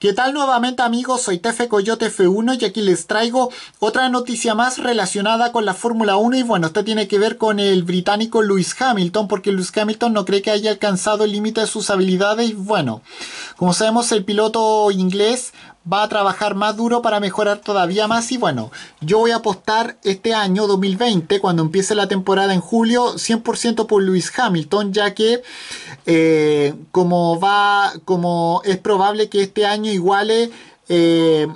¿Qué tal nuevamente amigos? Soy Tefe Coyote F1 y aquí les traigo otra noticia más relacionada con la Fórmula 1 y bueno, esto tiene que ver con el británico Lewis Hamilton porque Lewis Hamilton no cree que haya alcanzado el límite de sus habilidades y bueno, como sabemos el piloto inglés va a trabajar más duro para mejorar todavía más y bueno, yo voy a apostar este año 2020, cuando empiece la temporada en julio, 100% por Lewis Hamilton, ya que eh, como va, como es probable que este año iguale... Eh,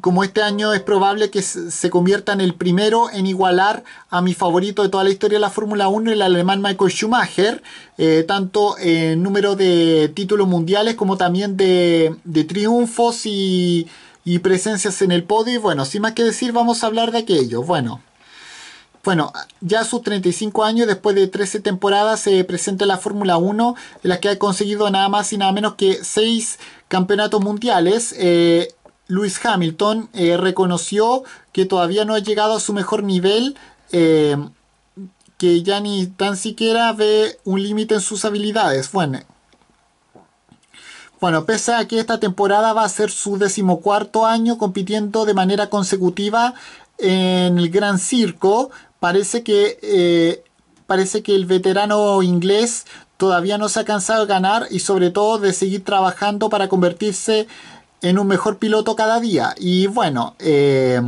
como este año es probable que se convierta en el primero en igualar a mi favorito de toda la historia de la Fórmula 1, el alemán Michael Schumacher, eh, tanto en número de títulos mundiales como también de, triunfos y, presencias en el podio. Y bueno, sin más que decir, vamos a hablar de aquello. Bueno. Bueno, ya a sus 35 años, después de 13 temporadas, se presenta en la Fórmula 1, en la que ha conseguido nada más y nada menos que 6 campeonatos mundiales. Eh, Lewis Hamilton eh, reconoció que todavía no ha llegado a su mejor nivel, eh, que ya ni tan siquiera ve un límite en sus habilidades. Bueno, bueno, pese a que esta temporada va a ser su decimocuarto año compitiendo de manera consecutiva en el Gran Circo, parece que, eh, parece que el veterano inglés todavía no se ha cansado de ganar y sobre todo de seguir trabajando para convertirse en en un mejor piloto cada día. Y bueno, eh,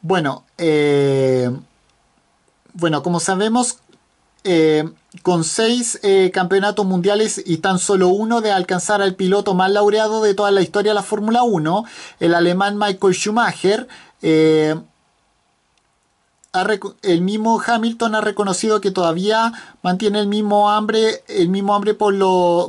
bueno, eh, bueno, como sabemos, eh, con seis campeonatos mundiales y tan solo uno de alcanzar al piloto más laureado de toda la historia de la Fórmula 1, el alemán Michael Schumacher, el mismo Hamilton ha reconocido que todavía mantiene el mismo hambre, el mismo hambre por,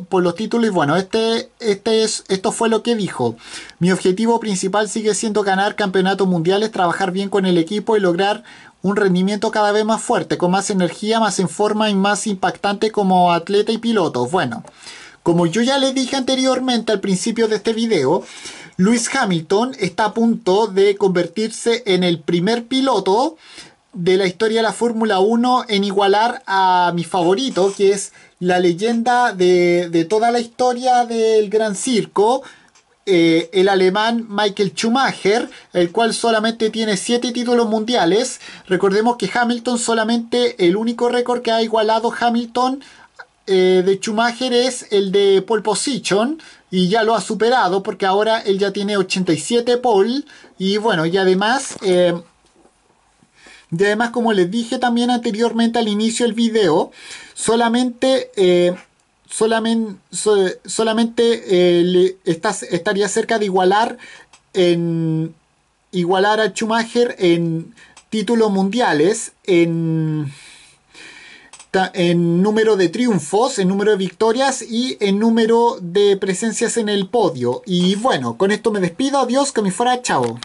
por los títulos. Y bueno, este, este es, esto fue lo que dijo. Mi objetivo principal sigue siendo ganar campeonatos mundiales, trabajar bien con el equipo y lograr un rendimiento cada vez más fuerte, con más energía, más en forma y más impactante como atleta y piloto. Bueno, como yo ya le dije anteriormente al principio de este video, Lewis Hamilton está a punto de convertirse en el primer piloto de la historia de la Fórmula 1 en igualar a mi favorito, que es la leyenda de, toda la historia del Gran Circo, eh, el alemán Michael Schumacher, el cual solamente tiene 7 títulos mundiales. Recordemos que Hamilton solamente, el único récord que ha igualado Hamilton eh, de Schumacher es el de pole position y ya lo ha superado porque ahora él ya tiene 87 pole y bueno, y además... Eh, y además, como les dije también anteriormente al inicio del video, solamente... Eh, eh, estaría cerca de igualar en igualar a Schumacher en títulos mundiales, en, en número de triunfos, en número de victorias y en número de presencias en el podio. Y bueno, con esto me despido, adiós, que me fuera, chao.